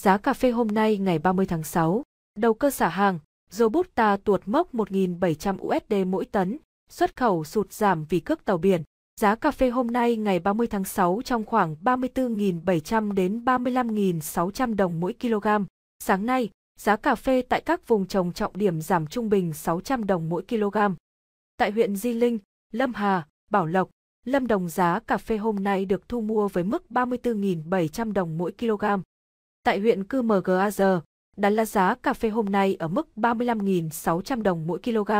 Giá cà phê hôm nay ngày 30 tháng 6, đầu cơ xả hàng, Robusta tuột mốc 1.700 USD mỗi tấn, xuất khẩu sụt giảm vì cước tàu biển. Giá cà phê hôm nay ngày 30 tháng 6 trong khoảng 34.700 đến 35.600 đồng mỗi kg. Sáng nay, giá cà phê tại các vùng trồng trọng điểm giảm trung bình 600 đồng mỗi kg. Tại huyện Di Linh, Lâm Hà, Bảo Lộc, Lâm Đồng giá cà phê hôm nay được thu mua với mức 34.700 đồng mỗi kg tại huyện Cư mờ MGAZ, đắn lá giá cà phê hôm nay ở mức 35.600 đồng mỗi kg.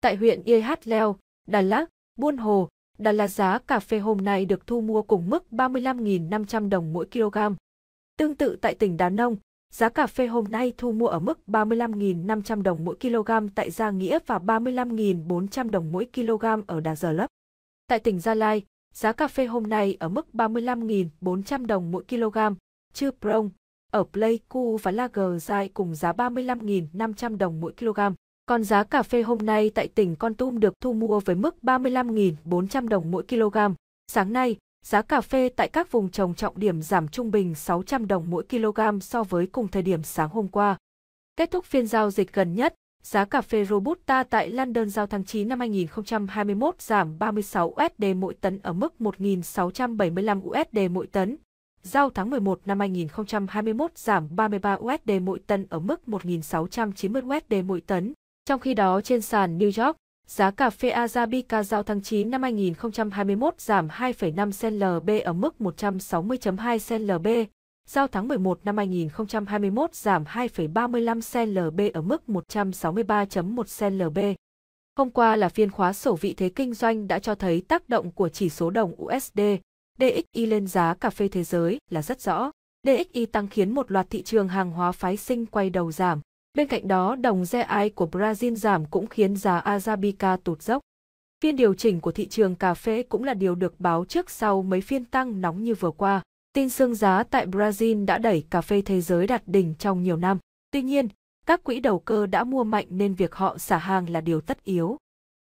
Tại huyện IH Leo, Đà Lạt, Buôn Hồ, Đà Lạt giá cà phê hôm nay được thu mua cùng mức 35.500 đồng mỗi kg. Tương tự tại tỉnh Đà Nông, giá cà phê hôm nay thu mua ở mức 35.500 đồng mỗi kg tại Gia Nghĩa và 35.400 đồng mỗi kg ở Đà Giờ Lấp. Tại tỉnh Gia Lai, giá cà phê hôm nay ở mức 35.400 đồng mỗi kg, Chư Prong, ở Pleiku và Lager dai cùng giá 35.500 đồng mỗi kg. Còn giá cà phê hôm nay tại tỉnh Con Tum được thu mua với mức 35.400 đồng mỗi kg. Sáng nay, giá cà phê tại các vùng trồng trọng điểm giảm trung bình 600 đồng mỗi kg so với cùng thời điểm sáng hôm qua. Kết thúc phiên giao dịch gần nhất, giá cà phê Robusta tại London giao tháng 9 năm 2021 giảm 36 USD mỗi tấn ở mức 1.675 USD mỗi tấn giao tháng 11 năm 2021 giảm 33 USD mỗi tấn ở mức 1.690 USD mỗi tấn. Trong khi đó trên sàn New York, giá cà phê Arabica giao tháng 9 năm 2021 giảm 2,5 cent LB ở mức 160.2 cent LB, giao tháng 11 năm 2021 giảm 2,35 cent LB ở mức 163.1 cent LB. Hôm qua là phiên khóa sổ vị thế kinh doanh đã cho thấy tác động của chỉ số đồng USD DXY lên giá cà phê thế giới là rất rõ. DXY tăng khiến một loạt thị trường hàng hóa phái sinh quay đầu giảm. Bên cạnh đó, đồng real của Brazil giảm cũng khiến giá Arabica tụt dốc. Phiên điều chỉnh của thị trường cà phê cũng là điều được báo trước sau mấy phiên tăng nóng như vừa qua. Tin sương giá tại Brazil đã đẩy cà phê thế giới đạt đỉnh trong nhiều năm. Tuy nhiên, các quỹ đầu cơ đã mua mạnh nên việc họ xả hàng là điều tất yếu.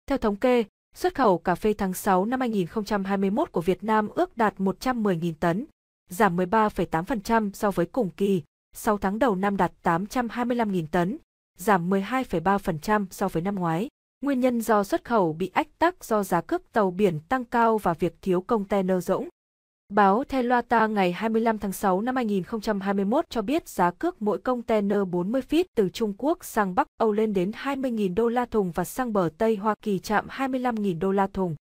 Theo thống kê, Xuất khẩu cà phê tháng 6 năm 2021 của Việt Nam ước đạt 110.000 tấn, giảm 13,8% so với cùng kỳ, 6 tháng đầu năm đạt 825.000 tấn, giảm 12,3% so với năm ngoái. Nguyên nhân do xuất khẩu bị ách tắc do giá cước tàu biển tăng cao và việc thiếu container rỗng. Báo The Telata ngày 25 tháng 6 năm 2021 cho biết giá cước mỗi container 40 feet từ Trung Quốc sang Bắc Âu lên đến 20.000 đô la thùng và sang bờ Tây Hoa Kỳ chạm 25.000 đô la thùng.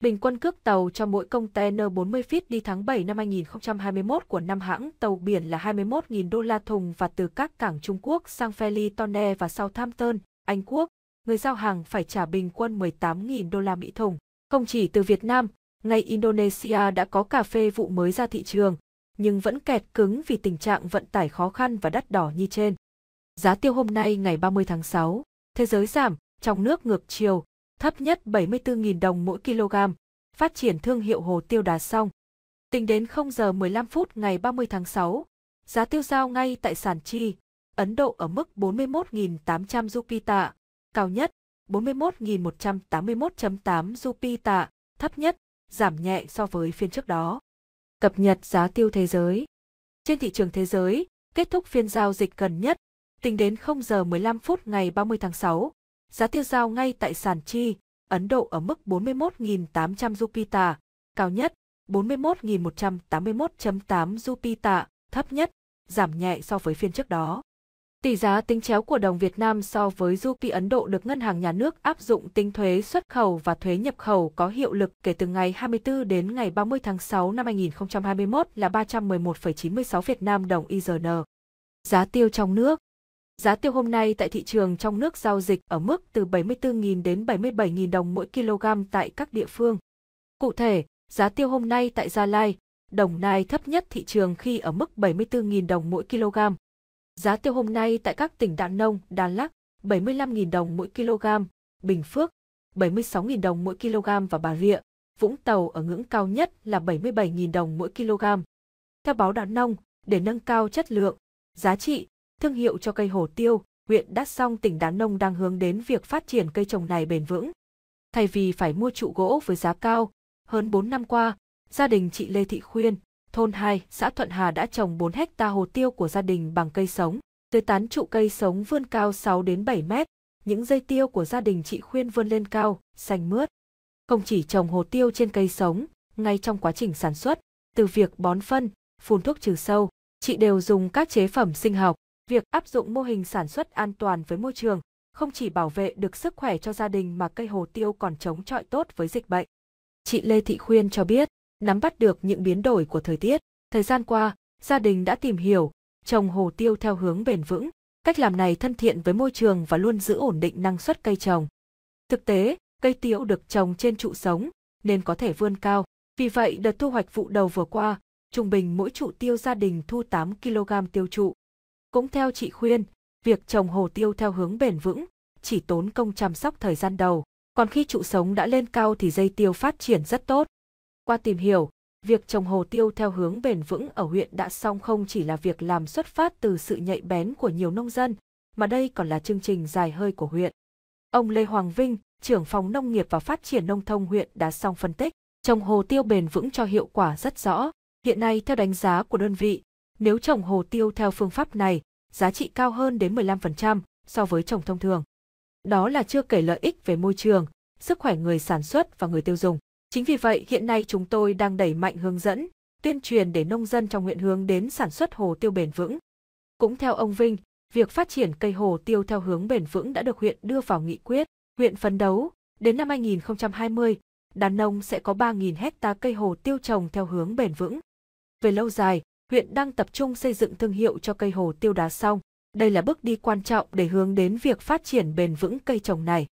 Bình quân cước tàu cho mỗi container 40 feet đi tháng 7 năm 2021 của năm hãng tàu biển là 21.000 đô la thùng và từ các cảng Trung Quốc sang Ferry Tonne và Southampton, Anh Quốc, người giao hàng phải trả bình quân 18.000 đô la Mỹ thùng. Không chỉ từ Việt Nam, ngay Indonesia đã có cà phê vụ mới ra thị trường, nhưng vẫn kẹt cứng vì tình trạng vận tải khó khăn và đắt đỏ như trên. Giá tiêu hôm nay ngày 30 tháng 6, thế giới giảm, trong nước ngược chiều, thấp nhất 74.000 đồng mỗi kg, phát triển thương hiệu hồ tiêu đá xong. Tính đến 0 giờ 15 phút ngày 30 tháng 6, giá tiêu giao ngay tại sàn chi, Ấn Độ ở mức 41.800 rupee tạ, cao nhất 41.181.8 rupee tạ, thấp nhất giảm nhẹ so với phiên trước đó. Cập nhật giá tiêu thế giới. Trên thị trường thế giới, kết thúc phiên giao dịch gần nhất, tính đến 0 giờ 15 phút ngày 30 tháng 6, giá tiêu giao ngay tại sàn chi, Ấn Độ ở mức 41.800 Jupiter, cao nhất 41.181.8 Jupiter, thấp nhất, giảm nhẹ so với phiên trước đó. Tỷ giá tính chéo của đồng Việt Nam so với rupee Ấn Độ được Ngân hàng Nhà nước áp dụng tính thuế xuất khẩu và thuế nhập khẩu có hiệu lực kể từ ngày 24 đến ngày 30 tháng 6 năm 2021 là 311,96 Việt Nam đồng IGN. Giá tiêu trong nước Giá tiêu hôm nay tại thị trường trong nước giao dịch ở mức từ 74.000 đến 77.000 đồng mỗi kg tại các địa phương. Cụ thể, giá tiêu hôm nay tại Gia Lai, Đồng Nai thấp nhất thị trường khi ở mức 74.000 đồng mỗi kg Giá tiêu hôm nay tại các tỉnh Đắk Nông, Đà Lắk 75.000 đồng mỗi kg, Bình Phước 76.000 đồng mỗi kg và Bà Rịa, Vũng Tàu ở ngưỡng cao nhất là 77.000 đồng mỗi kg. Theo báo Đắk Nông, để nâng cao chất lượng, giá trị, thương hiệu cho cây hồ tiêu, huyện Đắk Song tỉnh Đắk Nông đang hướng đến việc phát triển cây trồng này bền vững. Thay vì phải mua trụ gỗ với giá cao, hơn 4 năm qua, gia đình chị Lê Thị Khuyên thôn 2, xã Thuận Hà đã trồng 4 hecta hồ tiêu của gia đình bằng cây sống. Tới tán trụ cây sống vươn cao 6 đến 7 mét, những dây tiêu của gia đình chị khuyên vươn lên cao, xanh mướt. Không chỉ trồng hồ tiêu trên cây sống, ngay trong quá trình sản xuất, từ việc bón phân, phun thuốc trừ sâu, chị đều dùng các chế phẩm sinh học. Việc áp dụng mô hình sản xuất an toàn với môi trường không chỉ bảo vệ được sức khỏe cho gia đình mà cây hồ tiêu còn chống chọi tốt với dịch bệnh. Chị Lê Thị Khuyên cho biết, nắm bắt được những biến đổi của thời tiết. Thời gian qua, gia đình đã tìm hiểu, trồng hồ tiêu theo hướng bền vững. Cách làm này thân thiện với môi trường và luôn giữ ổn định năng suất cây trồng. Thực tế, cây tiêu được trồng trên trụ sống nên có thể vươn cao. Vì vậy, đợt thu hoạch vụ đầu vừa qua, trung bình mỗi trụ tiêu gia đình thu 8 kg tiêu trụ. Cũng theo chị khuyên, việc trồng hồ tiêu theo hướng bền vững chỉ tốn công chăm sóc thời gian đầu, còn khi trụ sống đã lên cao thì dây tiêu phát triển rất tốt. Qua tìm hiểu, việc trồng hồ tiêu theo hướng bền vững ở huyện đã Song không chỉ là việc làm xuất phát từ sự nhạy bén của nhiều nông dân, mà đây còn là chương trình dài hơi của huyện. Ông Lê Hoàng Vinh, trưởng phòng nông nghiệp và phát triển nông thôn huyện Đá Song phân tích, trồng hồ tiêu bền vững cho hiệu quả rất rõ. Hiện nay theo đánh giá của đơn vị, nếu trồng hồ tiêu theo phương pháp này, giá trị cao hơn đến 15% so với trồng thông thường. Đó là chưa kể lợi ích về môi trường, sức khỏe người sản xuất và người tiêu dùng. Chính vì vậy, hiện nay chúng tôi đang đẩy mạnh hướng dẫn, tuyên truyền để nông dân trong huyện hướng đến sản xuất hồ tiêu bền vững. Cũng theo ông Vinh, việc phát triển cây hồ tiêu theo hướng bền vững đã được huyện đưa vào nghị quyết, huyện phấn đấu, đến năm 2020, đàn nông sẽ có 3.000 hecta cây hồ tiêu trồng theo hướng bền vững. Về lâu dài, huyện đang tập trung xây dựng thương hiệu cho cây hồ tiêu đá Xong. Đây là bước đi quan trọng để hướng đến việc phát triển bền vững cây trồng này.